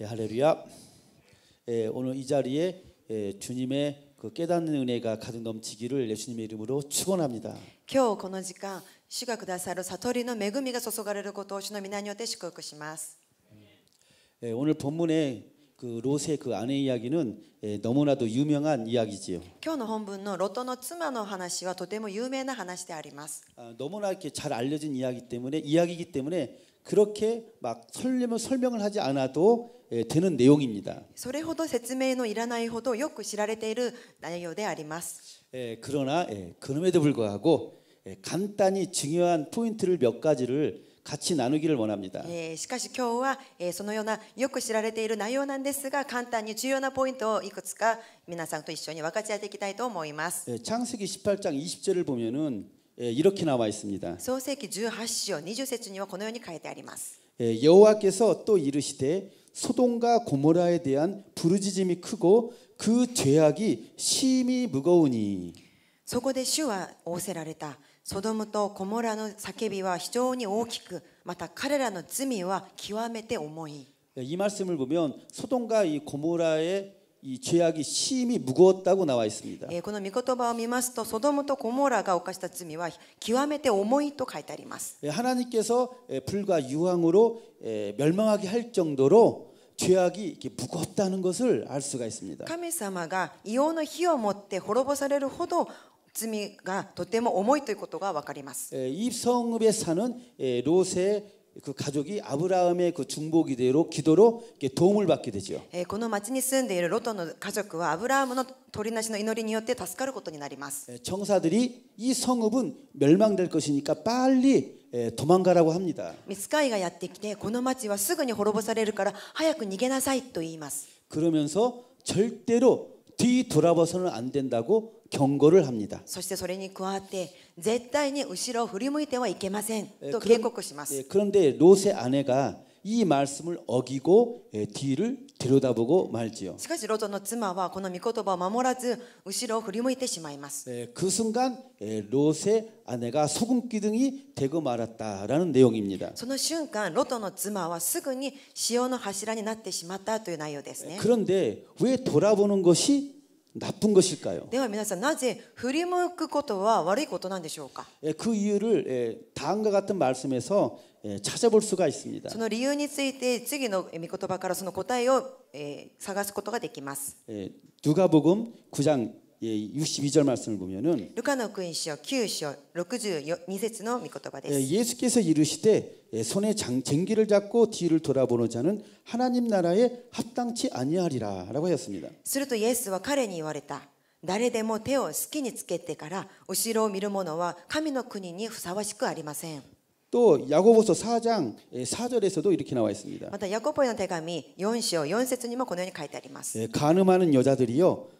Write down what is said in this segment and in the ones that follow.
예, 할렐루야. 예, 오늘 이 자리에 예, 주님의 그 깨닫는 은혜가 가득 넘치기를 예수님의 이름으로 축원합니다. 今日この時間、主がくださ 사토리의 매금이가 쏟아가르는 것을 주의 이름으로 祝福します. 예, 오늘 본문에 그 롯의 그 아내 이야기는 예, 너무나도 유명한 이야기지요. 今日の本文のロトの妻の話はとても有名な話であります. 아, 너무나 이렇게 잘 알려진 이야기 때문에 이야기이기 때문에 그렇게 막 설명 설명을 하지 않아도 되는 내용입니다. それほど説明のいらないほどよく知られている内容であります. 예, 그러나 예, 그럼에도 불구하고 예, 간단히 중요한 포인트를 몇 가지를 같이 나누기를 원합니다. 예, しかし今日はそのようなよく知られている内容なんですが簡単に重要なポイントをいくつか皆さんと一緒に分かち合っていきたいと思います. 예, 창세기 18장 20절을 보면은 예, 이렇게 나와 있습니다. 소세기 18장 20절에는 このように書いてあります. 여호와께서 또 이르시되 소돔과 고모라에 대한 부르짖음이 크고 그 죄악이 심히 무거우니 そこで主は仰せられた。ソドムとゴモラの叫びは非常に大きく、また彼らの罪は極めて重い。이 예, 말씀을 보면 소돔과 이 고모라의 이 죄악이 심히 무거웠다고 나와 있습니다. 예, この御言葉を見ますと、ソドムとゴモラが犯した罪は極めて重いと書いてあります. 하나님께서 불과 유황으로 멸망하게 할 정도로 죄악이 이렇게 무겁다는 것을 알 수가 있습니다. 神様が硫黄の火を持って滅ぼされるほど罪がとても重いということがわかります。이 성읍에 사는 로세 그 가족이 아브라함의 그 중보 기대로 기도로 도움을 받게 되죠. 예, この町に住んでいるロトの家族はアブラハムの取りなしによって助かることになります 예, 청사들이 이 성읍은 멸망될 것이니까 빨리 예, 도망가라고 합니다. 미스카이가 やってきてこの町はすぐに滅ぼされるから早く逃げなさいと言います. 그러면서 절대로 뒤 돌아봐서는 안 된다고 경고를 합니다. そしてそれに加わって絶対に後ろを振り向いてはいけませんと警告します. 예, 그런데 롯의 아내가 이 말씀을 어기고 예, 뒤를 들여다보고 말지요. しかしロトの妻はこの御言葉を守らず後ろを振り向いてしまいます. 예, 그 순간 예, 롯의 아내가 소금 기둥이 되고 말았다라는 내용입니다. その瞬間ロトの妻はすぐに潮の柱になってしまったという内容ですね. 그런데 왜 돌아보는 것이 나쁜 것일까요? では皆さんなぜ振り向くことは悪いことなんでしょうか? 예, 그 이유를 예, 다음과 같은 말씀에서 예, 찾아볼 수가 있습니다. その理由について次の御言葉からその答えを探すことができます. 예, 누가복음 9장 예, 62절 말씀을 보면은 節の御言葉です 예, 예수께서 이르시되 예, 손에 장, 쟁기를 잡고 뒤를 돌아보는 자는 하나님 나라에 합당치 아니하리라라고 하였습니다. するとイエスは彼に言われた。誰でも手を好きにつけてから後ろを見る者は神の国にふさわしくありません。또 야고보서 4장 4절에서도 예, 이렇게 나와 있습니다. 야고보의 手紙4章4節にもこのように書いてあります. 하는 여자들이요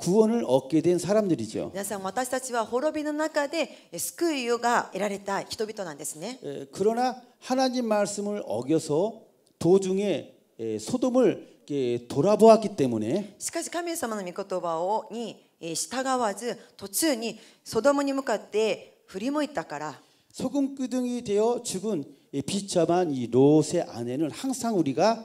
구원을 얻게 된 사람들이죠. 皆さん私たちは滅びの中で救いが得られた人々なんですね. 그러나 하나님 말씀을 어겨서 도중에 예, 소돔을 예, 돌아보았기 때문에 しかし神様の御言葉に従わず途中にソドムに向かって振り向いたから 소금끄덩이 되어 죽은 예, 비참한 이 롯의 아내는 항상 우리가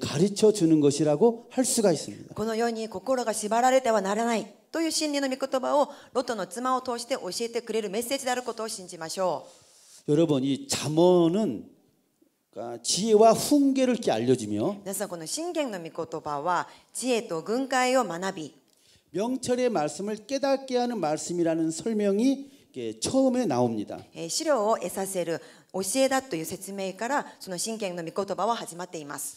가르쳐 주는 것이라고 할 수가 있습니다. このように心が縛られてはならないという真理の御言葉をロトの妻を通して教えてくれるメッセージであることを信じましょう 여러분 이 잠언은 지혜와 훈계를 이렇게 알려주며 皆さんこの信玄の御言葉は知恵と軍戒を学び 명철의 말씀을 깨닫게 하는 말씀이라는 설명이 처음에 나옵니다. 資料を得させる教えだという説明からその真剣の御言葉は始まっています。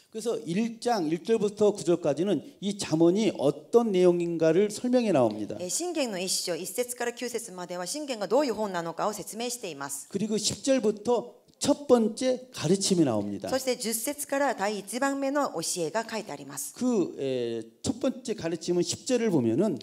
그래서 1장 1절부터 9절까지는 이 잠언이 어떤 내용인가를 설명해 나옵니다. 예, 신경의 1장 1절부터 9절까지는 신경이 どういう本なのかを説明してい 그리고 10절부터 첫 번째 가르침이 나옵니다. 그첫 예, 번째 가르침은 10절을 보면은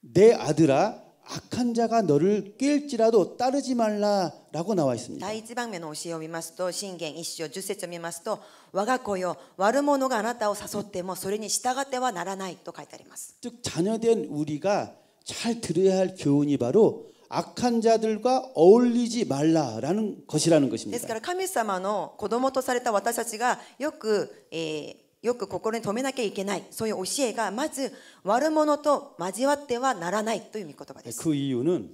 내 아들아 악한 자가 너를 꿰지라도 따르지 말라라고 나와 있습니다. 第一番目の教えを見ますと信玄一章十節を見ますと 我が子よ悪者があなたを誘ってもそれに従ってはならないと書いてあります.즉 자녀된 우리가 잘 들어야 할 교훈이 바로 악한 자들과 어울리지 말라라는 것이라는 것입니다. 그래서 하나님의 子供とされた私たちがよくよく心に留めなきゃいけない、そういう教えがまず悪者と交わってはならないという見言葉です。그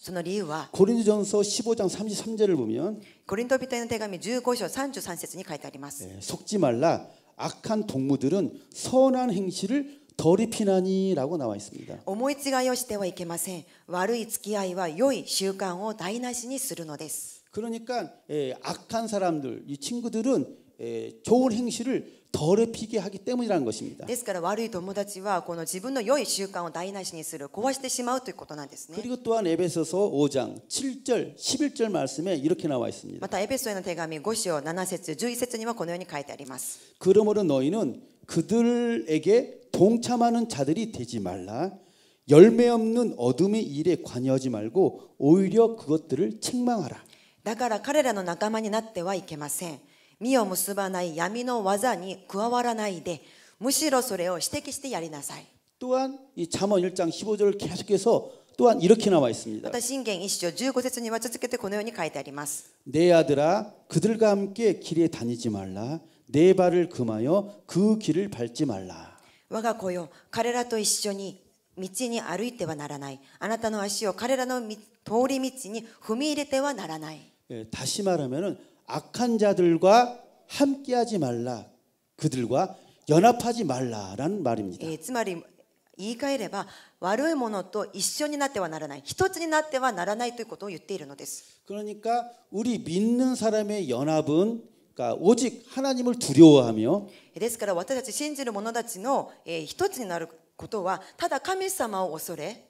その理由はコリン도전서15장33절을보면コリントビテの手紙15章33節に書いてあります。속지말라악한동무들은선한행실을더럽히나니라고나와있습니다思い違いをしてはいけません悪い付き合いは良い習慣を台無しにするのです그러니까에악한사람들이친구들은에좋은행실을 더럽히게 하기 때문이라는 것입니다. ですか悪い友達はこの自分の良い習慣を台無しにする壊してしまうということなんですね 그리고 또한 에베소서 5장 7절 11절 말씀에 이렇게 나와 있습니다. またエベソへの手紙5章7節11節にはこのように書いてあります. 그러므로 너희는 그들에게 동참하는 자들이 되지 말라. 열매 없는 어둠의 일에 관여하지 말고 오히려 그것들을 책망하라. だから彼らの仲間になってはいけません。 実を結ばない闇の技に加わらないでむしろそれを指摘してやりなさい。또한이잠언1장15절을계속해서 또한 이렇게 나와 있습니다. 내 아들아 그들과 함께 길에 다니지 말라 내 발을 금하여 그 길을 밟지 말라. 我が子よ彼らと一緒に道に歩いてはならないあなたの足を彼らの通り道に踏み入れてはならない 다시 말하면은 악한 자들과 함께하지 말라. 그들과 연합하지 말라라는 말입니다. 言い換えれば悪いものと一緒になってはならない一つになってはならないということを言っているのです 그러니까 우리 믿는 사람의 연합은 그러니까 오직 하나님을 두려워하며 ですから私たち信じる者たちの一つになることはただ神様を恐れ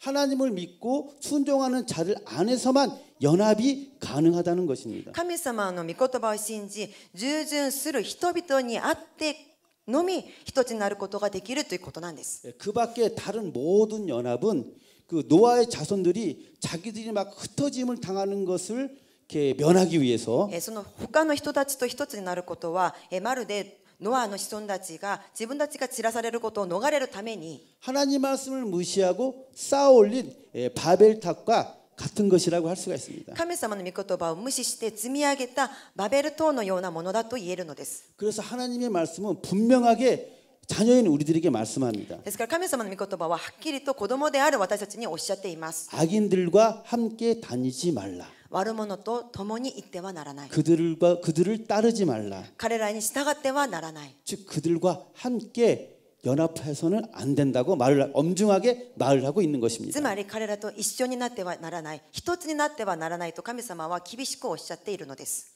하나님을 믿고 순종하는 자들 안에서만 연합이 가능하다는 것입니다. 神様の御言葉を信じ、従順する人々にあってのみ一つになることができるということなんです。그 밖에 다른 모든 연합은 그 노아의 자손들이 자기들이 막 흩어짐을 당하는 것을 이렇게 면하기 위해서 その他の人たちと一つになることはまるでノアの子孫たちが自分たちが散らされることを逃れるために하나님 말씀을 무시하고 쌓아올린 바벨탑과 같은 것이라고 할 수가 있습니다. 神様の御言葉を無視して積み上げたバベル塔のようなものだと言えるのです. 그래서 하나님의 말씀은 분명하게 자녀인 우리들에게 말씀합니다.ですから神様の御言葉ははっきりと子供である私たちにおっしゃっています. 악인들과 함께 다니지 말라. 悪者と共に行ってはならない. 그들과 그들을 따르지 말라. 彼らに従ってはならない.즉 그들과 함께 연합해서는 안 된다고 말을 엄중하게 말을 하고 있는 것입니다. つまり彼らと一緒になってはならない、一つになってはならないと神様は厳しくおっしゃっているのです.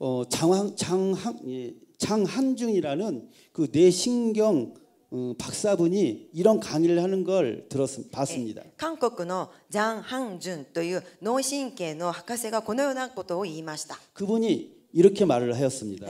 어, 장황 장한 예, 장한중이라는 그 뇌신경 어, 박사분이 이런 강의를 하는 걸 들었 예, 봤습니다. 한국의 장항준という脳神経の博士がこのようなことを言いました. 그분이 이렇게 말을 하였습니다.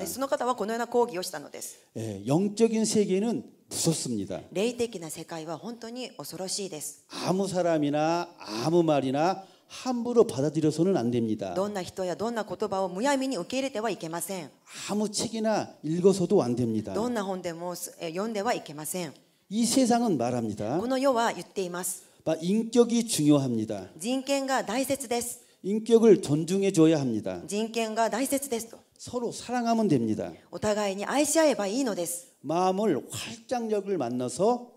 예, 영적인 세계는 무섭습니다. 레이테키나 세계는 本当に恐ろしいです. 아무 사람이나 아무 말이나 함부로 받아들여서는 안 됩니다. どんな人やどんな言葉をむやみに受け入れてはいけません. 아무 책이나 읽어서도 안 됩니다. どんな本でも読んではいけません.이 세상은 말합니다. この世は言っています. 인격이 중요합니다. 人権が大切です. 인격을 존중해 줘야 합니다. 인격이大切です. 서로 사랑하면 됩니다. お互いに愛し合えばいいのです. 마음을 활짝 열을 만나서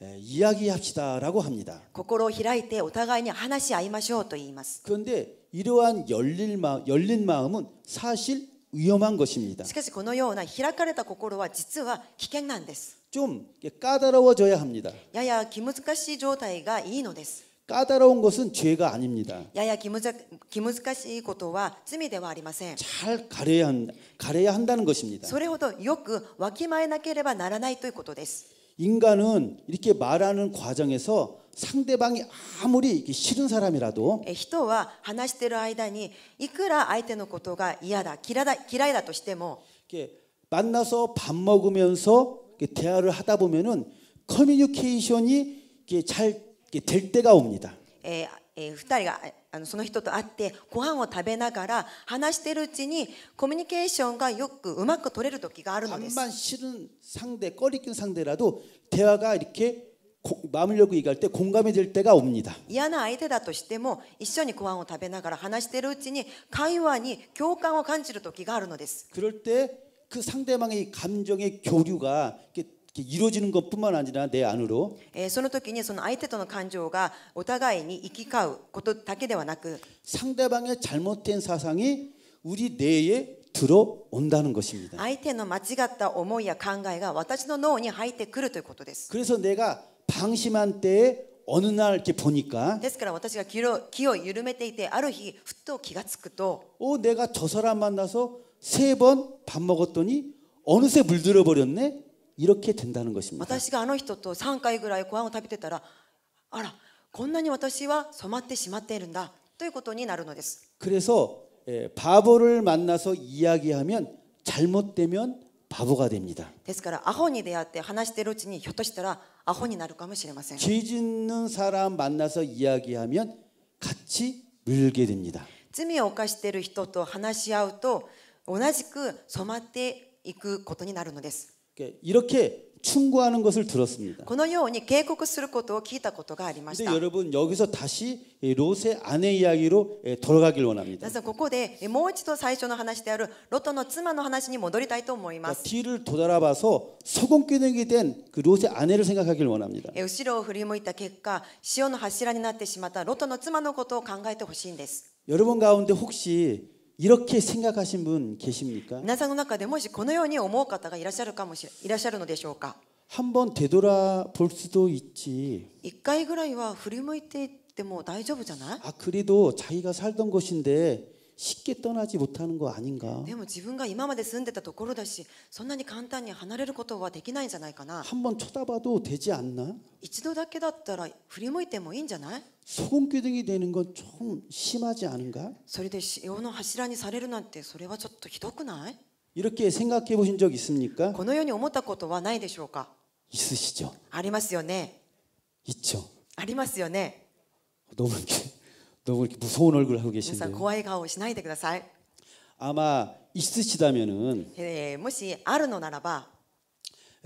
이야기합시다라고 합니다. 心を開いてお互いに話し合いましょうと言います. 그런데 이러한 열릴 마, 열린 마음은 사실 위험한 것입니다. しかしこのような開かれた心は実は危険なんです.좀 까다로워져야 합니다. やや気難しい状態がいいのです. 까다로운 것은 죄가 아닙니다. 야야 기무즈기무즈카시ことは罪ではありません.잘 가려야 한, 가려야 한다는 것입니다. それほどよくわきまえなければならないということです. 인간은 이렇게 말하는 과정에서 상대방이 아무리 싫은 사람이라도 人は話してる間にいくら相手のことが嫌だ嫌だ嫌いだとしても 이렇게 만나서 밥 먹으면서 대화를 하다 보면은 커뮤니케이션이 이렇게 잘될 때가 옵니다. 2人があのその人と会ってご飯を食べながら話しているうちにコミュニケーションがよくうまく取れる時があるのです。 반만 싫은 상대, 꺼리낀 상대라도 대화가 이렇게 고, 마음을 열고 얘기할 때 공감이 될 때가 옵니다. 嫌な相手だとしても一緒にご飯を食べながら話しているうちに会話に共感を感じる時があるのです。 그럴 때그 상대방의 감정의 교류가 이렇게 이루어지는 것뿐만 아니라 내 안으로 その時にその相手との感情がお互いに行き交うことだけではなく 예, 상대방의 잘못된 사상이 우리 뇌에 들어온다는 것입니다. 相手の間違った思いや考えが私の脳に入ってくるということです. 그래서 내가 방심한 때에 어느 날 이렇게 보니까 ですから私が気を緩めていてある日ふっと気がつくと오 어, 내가 저 사람 만나서 세 번 밥 먹었더니 어느새 물들어 버렸네. 이렇게 된다는 것입니다. 私があの人と3回ぐらいご飯を食べてたらあらこんなに私は染まってしまっているんだということになるのです 그래서 예, 바보를 만나서 이야기하면 잘못되면 바보가 됩니다. ですからアホに出会って話してるうちにひょっとしたらアホになるかもしれません.죄 짓는 사람 만나서 이야기하면 같이 물게 됩니다. 罪を犯している人と話し合うと同じく染まっていくことになるのです。 이렇게 충고하는 것을 들었습니다. このように警告することを聞いたことがありました. 근데 여러분 여기서 다시 롯의 아내 이야기로 돌아가길 원합니다. 그래서 ここでもう一度最初の話であるロトの妻の話に戻りたいと思います. 뒤를 돌아봐서 소금기둥이 된그 롯의 아내를 생각하길 원합니다. 後ろを振り向いた結果、潮の柱になってしまったロトの妻のことを考えてほしいんです. 여러분 가운데 혹시 이렇게 생각하신 분 계십니까? 皆さんの中でもしこのように思う方がいらっしゃるかもしいらっしゃるのでしょうか。 한번 되돌아 볼 수도 있지. 一回ぐらいは振り向いていっても大丈夫じゃない？아 그래도 자기가 살던 곳인데 쉽게 떠나지 못하는 거 아닌가? でも自分が今まで住んでたところだし、そんなに簡単に離れることはできないんじゃないかな。한번 쳐다봐도 되지 않나? 一度だけだったら振り向いてもいいんじゃない? 소금기둥이 되는 건좀 심하지 않은가? それで塩の柱にされるなんてそれはちょっとひどくない? 이렇게 생각해 보신 적 있습니까? このように思ったことはないでしょうか? 있으시죠? ありますよね。있죠. ありますよね。 너무 이렇게 너무 이렇게 무서운 얼굴 하고 계신데. 皆さん怖い顔しないでください. 아마 있으시다면은. 예, もしあるのならば.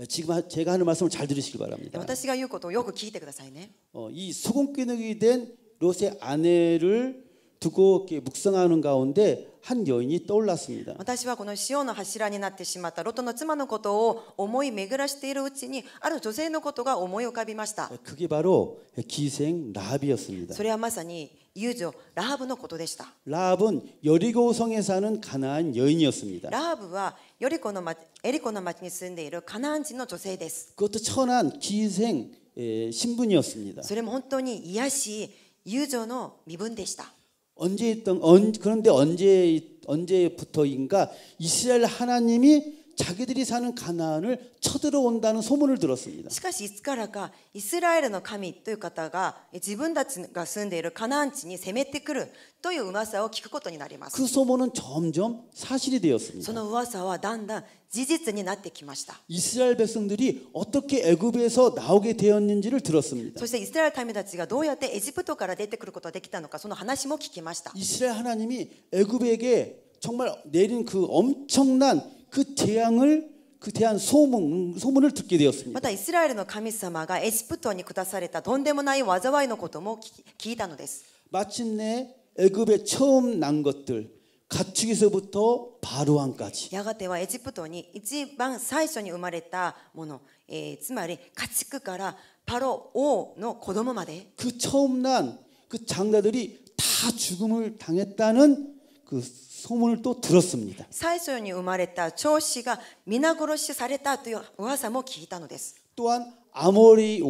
지금 제가 하는 말씀을 잘 들으시기 바랍니다. 私が言うことをよく聞いてくださいね. 어, 이 소공끼누기 된 롯의 아내를 두고 묵상하는 가운데 한 여인이 떠올랐습니다. 私はこの塩の柱になってしまったロトの妻のことを思い巡らしているうちにある女性のことが思い浮かびました. 그게 바로 기생 라합이었습니다. それはまさに 友情ラハブのことでした。ラハブはヨリゴ성에サ는가나안여인이었습니 다。 ラハブはヨリコの町エリコの町に住んでいるカナン人の女性です。그것도천한기생신분이었습니 다。 それも本当に癒し友情の身分でした。언제있던언그런데언제언제부터인가이스라엘하나님이 자기들이 사는 가나안을 쳐들어온다는 소문을 들었습니다. しかしいつからかイスラエルの神という方が自分たちが住んでいるカナン地に攻めてくるという噂を聞くことになります。그 소문은 점점 사실이 되었습니다. その噂はだんだん事実になってきました. 이스라엘 백성들이 어떻게 애굽에서 나오게 되었는지를 들었습니다. そしてイスラエル民たちがどうやってエジプトから出てくることができたのかその話も聞きました。이스라엘 하나님이 애굽에게 정말 내린 그 엄청난 그 재앙을 그 대한 소문 소문을 듣게 되었습니다. またイスラエルの神様がエジプトに下されたとんでもない災いのことも聞いたのです。 마침내 애굽에 처음 난 것들 가축에서부터 바로왕까지. やがてはエジプトに一番最初に生まれたもの、えー、つまり家畜からパロ王の子供まで。그 처음 난그 장자들이 다 죽음을 당했다는 그 소문을 또 들었습니다. 最初に生まれた長子が皆殺しされたという噂も聞いたのです. 또한 아모리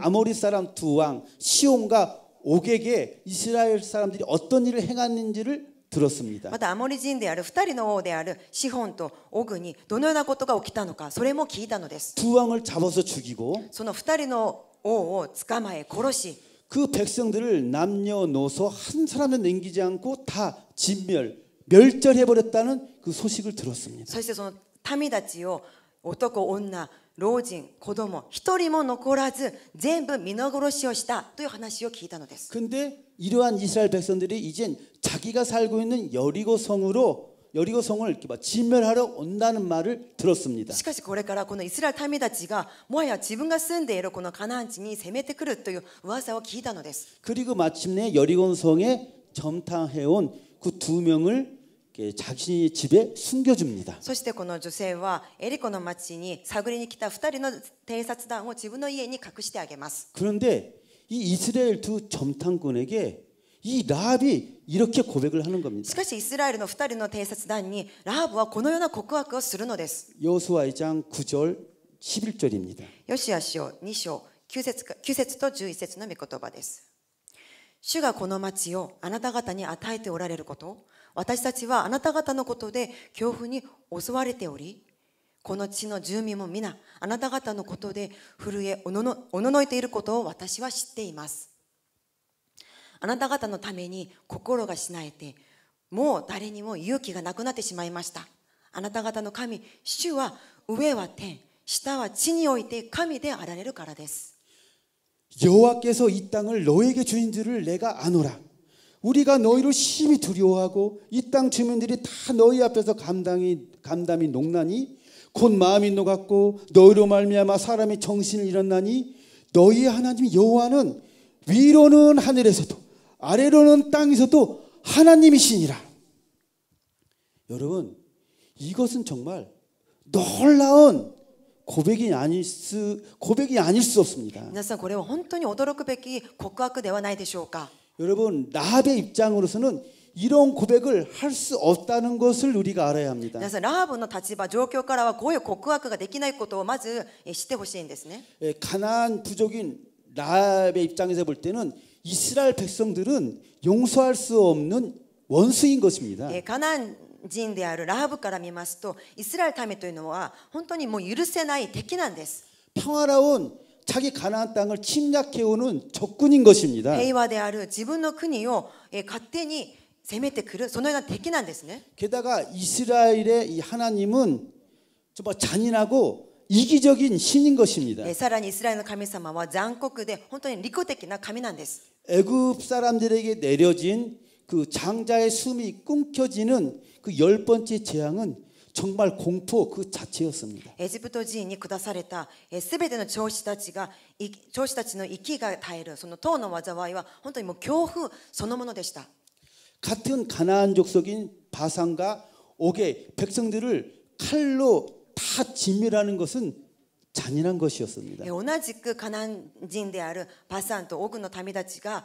아모리 사람 두 왕 시온과 옥에게 이스라엘 사람들이 어떤 일을 행했는지를 들었습니다. またアモリ人である二人の王であるシホンとオグにどのようなことが起きたのかそれも聞いたのです.두 왕을 잡아서 죽이고 その二人の王を捕まえ殺し그 백성들을 남녀노소 한 사람도 남기지 않고 다 진멸 멸절해 버렸다는 그 소식을 들었습니다. そしてその民たちを男女老人子供一人も残らず全部皆殺しをしたという話を聞いたのです 근데 이러한 이스라엘 백성들이 이젠 자기가 살고 있는 여리고 성으로 여리고 성을 이렇게 막 진멸하러 온다는 말을 들었습니다. しかしこれからこのイスラエル民たちがもはや自分が住んでいるこのカナン地に攻めてくるという噂を聞いたのです。 그리고 마침내 여리고 성에 점탕해 온그 두 명을 자신이 집에 숨겨줍니다. そしてこの女性はエリコの町に探りに来た二人の偵察団を自分の家に隠してあげます. 그런데 이 이스라엘 두 점탕군에게 이 라합이 이렇게 고백을 하는 겁니다. しかしイスラエルの二人の偵察団にラハブはこのような告白をするのです. 여호수아 2장 9절 11절입니다. 요시아시오 2章 9節 9節と11節の御言葉です。主がこの町をあなた方に与えておられることを 私たちはあなた方のことで恐怖に襲われており、この地の住民も皆、あなた方のことで震え、おののおののいていることを私は知っています。あなた方のために心がしなえて、もう誰にも勇気がなくなってしまいました。あなた方の神、主は上は天、下は地において神であられるからです。여호와께서이땅을너에게주인줄을내가아노라 우리가 너희를 심히 두려워하고 이 땅 주민들이 다 너희 앞에서 감당이 감담이 녹나니 곧 마음이 녹았고 너희로 말미암아 사람이 정신을 잃었나니 너희 하나님 여호와는 위로는 하늘에서도 아래로는 땅에서도 하나님이시니라. 여러분 이것은 정말 놀라운 고백이 아닐 수 고백이 아닐 수 없습니다. 皆さんこれは本当に驚くべき告白ではないでし 여러분 나합의 입장으로서는 이런 고백을 할 수 없다는 것을 우리가 알아야 합니다. 그래서 라합의 立場状況からは 고요 고백가 できないことをまず知ってほしいんですね. 가나안 부족인 라합의 입장에서 볼 때는 이스라엘 백성들은 용서할 수 없는 원수인 것입니다. 예, 가나안 人であるラハから見ますとイスラエル民というのは本当にもう許せない敵なんです평화로운 자기 가나안 땅을 침략해 오는 적군인 것입니다. 平和である自分の国を勝手に攻めてくるそのような敵なんですね. 예, 게다가 이스라엘의 이 하나님은 정말 잔인하고 이기적인 신인 것입니다. 사란 이스라엘의 하나님은 잔국의 本当に利己的な神なんです. 애굽 사람들에게 내려진 그 장자의 숨이 끊겨지는 그 열 번째 재앙은 정말 공포 그 자체였습니다. 에집트 지인이 下された全ての長子たちが長子たちの息が絶えるその塔の災いは本当にもう恐怖そのものでした 같은 가나안 족속인 바산과 옥의 백성들을 칼로 다 진멸하는 것은 잔인한 것이었습니다. 同じく가나안人であるバサンと奥の民たちが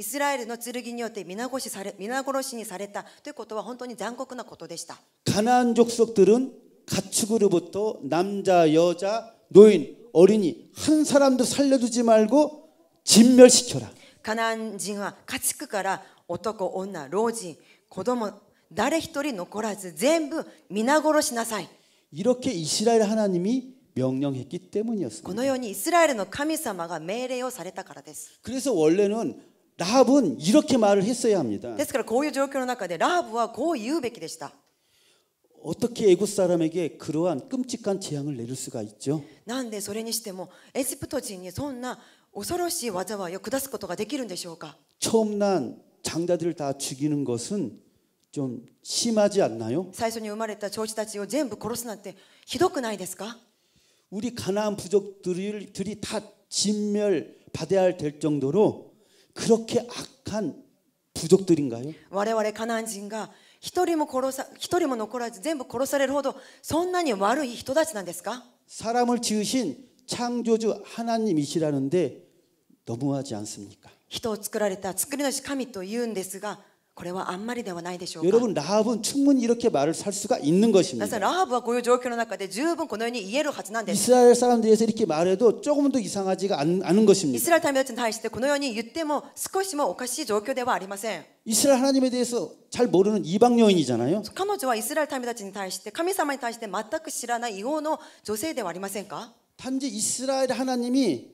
イスラエルの剣によって皆殺しされ皆殺しにされたということは本当に残酷なことでした。カナン족속들은가축으로부터남자여자노인어린이한사람도살려두지말고진멸시켜라カナン人は家畜から男女老人子供誰一人残らず全部皆殺しなさい。이렇게이스라엘하나님이명령했기때문이었습니다このようにイスラエルの神様が命令をされたからです。그래서원래는 라합은 이렇게 말을 했어야 합니다. ですからこういう状況の中でラハブはこう言うべきでした. 어떻게 애굽 사람에게 그러한 끔찍한 재앙을 내릴 수가 있죠? なんでそれにしてもエジプト人にそんな恐ろしい技を下すことができるんでしょうか? 처음 난 장자들을 다 죽이는 것은 좀 심하지 않나요? 最初に生まれた長子たちを全部殺すなんてひどくないですか? 우리 가나안 부족들이 다 진멸 받아야 될 정도로 그렇게악한부족들인가요我々カナン人が一人も殺さ一人も残らず全部殺されるほどそんなに悪い人たちなんですか사람을지으신창조주하나님이시라는데너무하지않습니까人を作られた作り主神と言うんですが 여러분 라합은 충분히 이렇게 말을 살 수가 있는 것입니다. 이스라엘 사람들에서 이렇게 말해도 조금도 이상하지가 않, 않은 것입니다. 이스라엘 하나님에 대해서 잘 모르는 이방 여인이잖아요. 이스라엘 사람들に対して神様に対して全く知 단지 이스라엘 하나님이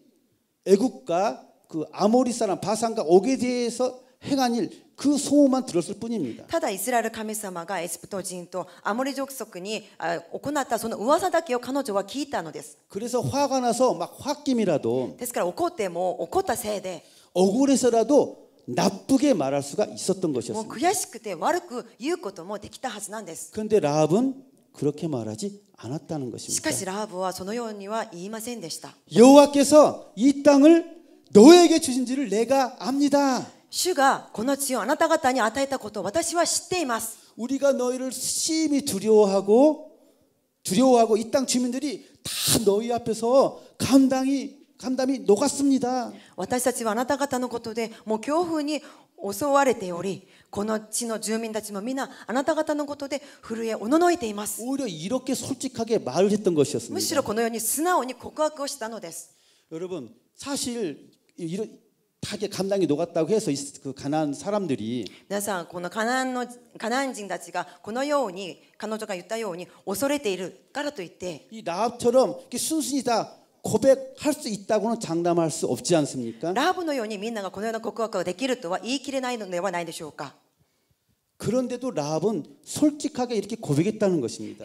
애국과 그 아모리 사람 바산과 옥에 대해서 행한 일그 소문만 들었을 뿐입니다. ただイスラエル神様がエジプト人とアモリ族族に行ったその噂だけを彼女は聞いたのです。 그래서 화가 나서 막 홧김이라도 ですから怒っても怒ったせいで 억울해서라도 나쁘게 말할 수가 있었던 もう 것이었습니다. 悔しくて悪く言うこともできたはずなんです。 그런데 라합은 그렇게 말하지 않았다는 し 것입니다. かしラハブはそのようには言いませんでした。 여호와께서 이 땅을 너에게 주신 줄을 내가 압니다. 主がこの地をあなた方に与えたことを私は知っています。우리가너희를심히두려워하고두려워하고이땅주민들이다너희앞에서감당이감담이녹았습니다私たちはあなた方のことでもう恐怖に襲われており、この地の住民たちも皆あなた方のことで震えおののいています。むしろこのように素直に告白をしたのです。여러분사실 타게 감당이 녹았다고 해서 그 가난 사람들이 皆さんこのカナンのカナン人たちがこのように彼女が言ったように恐れているからといって이 나합처럼 순순히 다 고백할 수 있다고는 장담할 수 없지 않습니까? 라합のようにみんながこのような告白ができるとは言い切れないのではないでしょうか? 그런데도 라합은 솔직하게 이렇게 고백했다는 것입니다.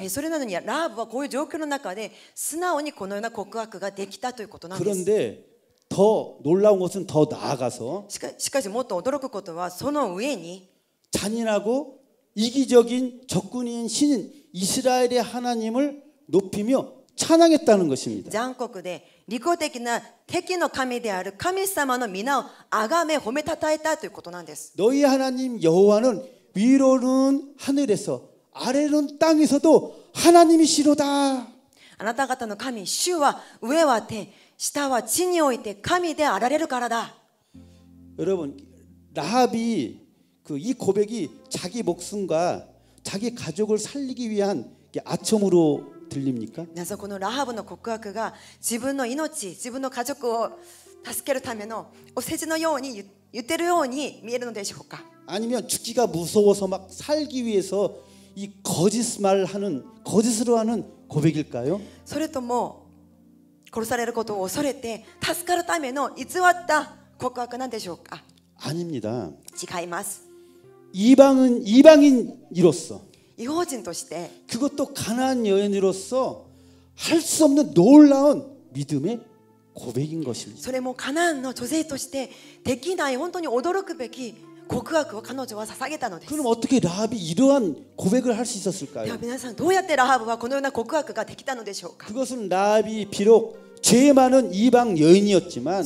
그런데 더 놀라운 것은 더 나아가서 しかしもっと驚くことはその上に 잔인하고 이기적인 적군인 신 이스라엘의 하나님을 높이며 찬양했다는 것입니다. 残酷で利己的な敵の神である神様の皆を崇め褒めたたえたということなんです. 너희 하나님 여호와는 위로는 하늘에서 아래는 땅에서도 하나님이시로다. あなた方の神主は上は天 下は地において神であられるからだ。여러분라합이 그 이 고백이 자기 목숨과 자기 가족을 살리기 위한 아첨으로 들립니까? 나서 このラハブの告白が自分の命自分の家族を助けるためのお世辞のように言ってるように見えるの 어, 아니면 죽기가 무서워서 막 살기 위해서 이 거짓말 하는 거짓으로 하는 고백일까요? それとも殺されることを恐れて助かるための偽った告白なんでしょうか 아닙니다. 違います 이방은 이방인으로서 違法人として 그것도 가나안 여인으로서 할 수 없는 놀라운 믿음의 고백인 것입니다. それもカナンの女性としてできない本当に驚くべき그 그럼 어떻게 라합이 이러한 고백을 할 수 있었을까요? 여러분, 그것은 라합이 비록 죄 많은 이방 여인이었지만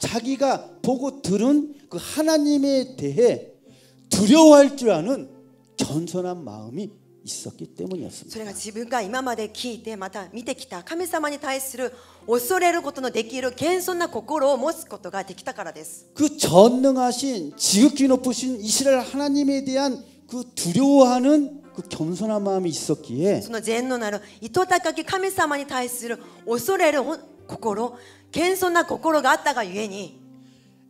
자기가 보고 들은 그 하나님에 대해 두려워할 줄 아는 전선한 마음이 있었기 때문이었습니다. それが自分が今まで聞いてまた見てきた神様に対する恐れることのできる謙遜な心を持つことができたからです。그 전능하신 지극히 높으신 이스라엘 하나님에 대한 그 두려워하는 그 겸손한 마음이 있었기에 その全能なる意図高き神様に対する恐れる心謙遜な心があったがゆえに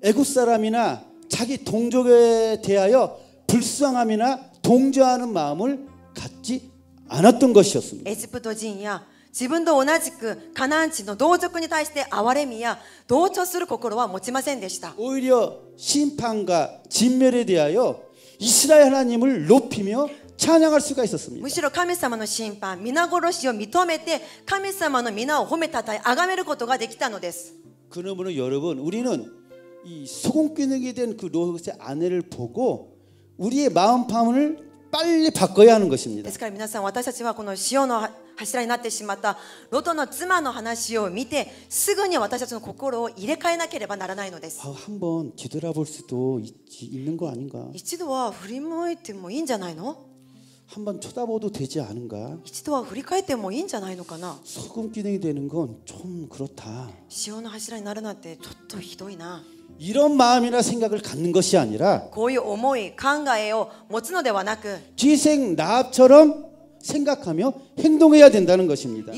애국 사람이나 자기 동족에 대하여 불쌍함이나 동조하는 마음을 갖지 않았던 것이었습니다. エジプト人や自分と同じくカナン人の同族に対して憐れみや同調する心は持ちませんでした。 오히려 심판과 진멸에 대하여 이스라엘 하나님을 높이며 찬양할 수가 있었습니다. むしろ神様の審判、皆殺しを認めて神様の皆を褒めたたえ崇めることができたのです。 그러므로 여러분 우리는 이 소금 뀌는 게된 그 롯의 아내를 보고 우리의 마음 파문을 빨리 바꿔야 하는 것입니다. ですから皆さん私たちはこの塩の柱になってしまったロトの妻の話を見てすぐに私たちの心を入れ替えなければならないのです 한번 뒤돌아볼 수도 있, 있는 거 아닌가? 一度は振り向いてもいいんじゃないの? 한번 쳐다봐도 되지 않은가? 一度は振り返ってもいいんじゃないのかな? 소금 기능이 되는 건좀 그렇다. 塩の柱になるなんてちょっとひどいな. 이런 마음이나 생각을 갖는 것이 아니라 지생 나합처럼 생각하며 행동해야 된다는 것입니다.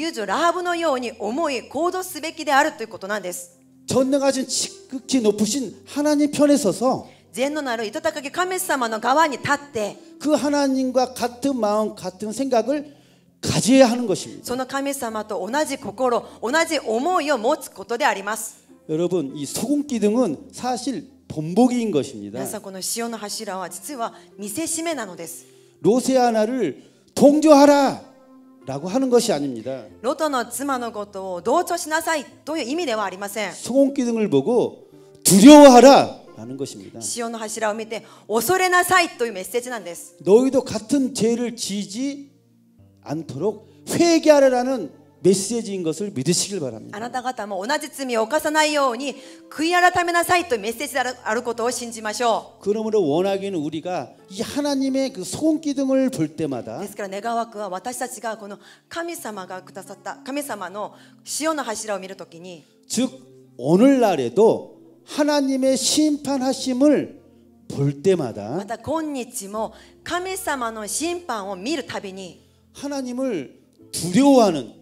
전능하신 지극히 높으신 하나님 편에 서서 그 하나님과 같은 마음 같은 생각을 가져야 하는 것입니다. その神様と同じ心同じ思いを持つことであります。 여러분 이 소금기 등은 사실 본보기인 것입니다. 皆さんこの塩の柱は見せしめなのです 로세아나를 동조하라. 라고 하는 것이 아닙니다. 로토의 妻のことを同調しなさいという意味ではありません. 소금기 등을 보고 두려워하라 라는 것입니다. 시온柱を見て恐れなさいというメッセなんです 너희도 같은 죄를 지지 않도록 회개하라라는 메시지인 것을 믿으시길 바랍니다. あなた方も同じ罪を犯さないように悔い改めなさいというメッセージであることを信じましょう. 그러므로 원하기는 우리가 이 하나님의 그 손기둥을 볼 때마다 ですから願わくは私たちがこの神様がくださった神様の潮の柱を見るときに즉 오늘날에도 하나님의 심판하심을 볼 때마다 また今日も神様の審判を見るたびに 하나님을 두려워하는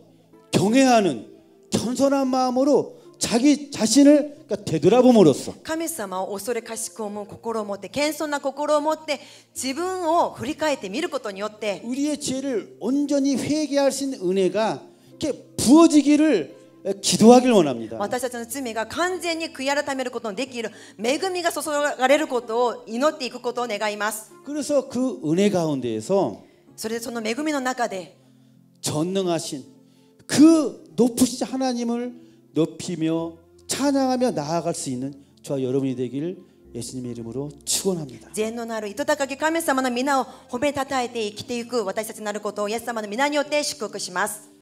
경외하는 겸손한 마음으로 자기 자신을 그러니까 되돌아봄으로써 神様を恐れかしくも心を持って謙遜な心を持って自分を振り返ってみることによって 우리의 지를 온전히 회개할 수 있는 은혜가 이렇게 부어지기를 기도하길 원합니다. 私たちの罪が完全に悔い改めることのできる恵みが注がれることを祈っていくことを願います. 그래서 그 은혜 가운데에서 それでその恵みの中で전능하신 그 높으신 하나님을 높이며 찬양하며 나아갈 수 있는 저와 여러분이 되길 예수님의 이름으로 축원합니다. 全能なる豊かき神様の皆を褒めたたえて生きていく私たちになることをイエス様の皆によって祝福します。